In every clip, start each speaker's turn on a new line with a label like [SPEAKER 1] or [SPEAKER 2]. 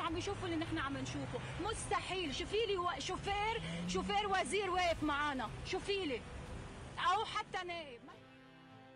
[SPEAKER 1] عم يشوفوا اللي نحن عم نشوفه مستحيل شوفي لي و... شوفير شوفير وزير واقف معنا شوفي لي او حتى نائب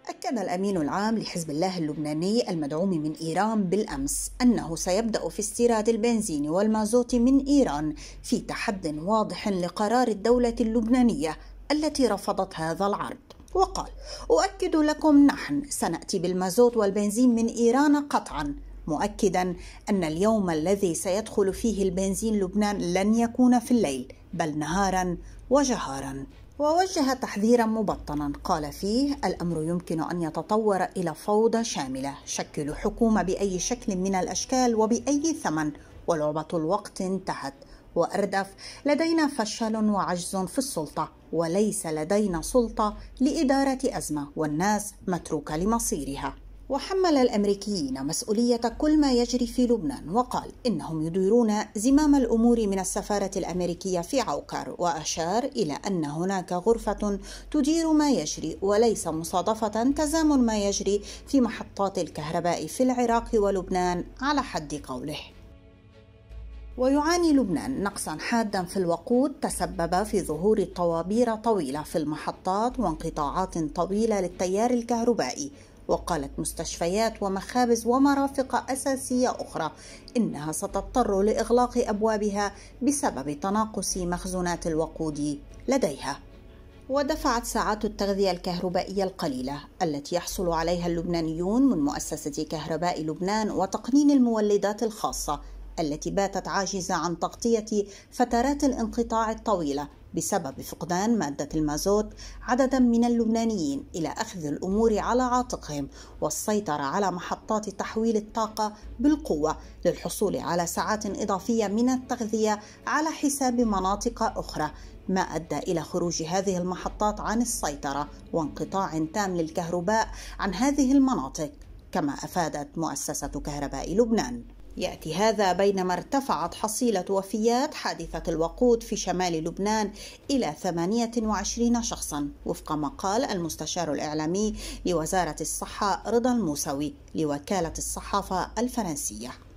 [SPEAKER 1] أكد الأمين العام لحزب الله اللبناني المدعوم من إيران بالأمس أنه سيبدأ في استيراد البنزين والمازوت من إيران في تحد واضح لقرار الدولة اللبنانية التي رفضت هذا العرض وقال أؤكد لكم نحن سنأتي بالمازوت والبنزين من إيران قطعاً مؤكدا ان اليوم الذي سيدخل فيه البنزين لبنان لن يكون في الليل بل نهارا وجهارا ووجه تحذيرا مبطنا قال فيه الامر يمكن ان يتطور الى فوضى شامله شكلوا حكومه باي شكل من الاشكال وباي ثمن ولعبه الوقت انتهت واردف لدينا فشل وعجز في السلطه وليس لدينا سلطه لاداره ازمه والناس متروكه لمصيرها وحمل الامريكيين مسؤوليه كل ما يجري في لبنان وقال انهم يديرون زمام الامور من السفاره الامريكيه في عوكر واشار الى ان هناك غرفه تدير ما يجري وليس مصادفه تزامن ما يجري في محطات الكهرباء في العراق ولبنان على حد قوله ويعاني لبنان نقصا حادا في الوقود تسبب في ظهور طوابير طويله في المحطات وانقطاعات طويله للتيار الكهربائي وقالت مستشفيات ومخابز ومرافق أساسية أخرى إنها ستضطر لإغلاق أبوابها بسبب تناقص مخزونات الوقود لديها ودفعت ساعات التغذية الكهربائية القليلة التي يحصل عليها اللبنانيون من مؤسسة كهرباء لبنان وتقنين المولدات الخاصة التي باتت عاجزة عن تغطية فترات الانقطاع الطويلة بسبب فقدان مادة المازوت عددا من اللبنانيين إلى أخذ الأمور على عاتقهم والسيطرة على محطات تحويل الطاقة بالقوة للحصول على ساعات إضافية من التغذية على حساب مناطق أخرى ما أدى إلى خروج هذه المحطات عن السيطرة وانقطاع تام للكهرباء عن هذه المناطق كما أفادت مؤسسة كهرباء لبنان يأتي هذا بينما ارتفعت حصيلة وفيات حادثة الوقود في شمال لبنان إلى 28 شخصا وفق ما قال المستشار الإعلامي لوزارة الصحة رضا الموسوي لوكالة الصحافة الفرنسية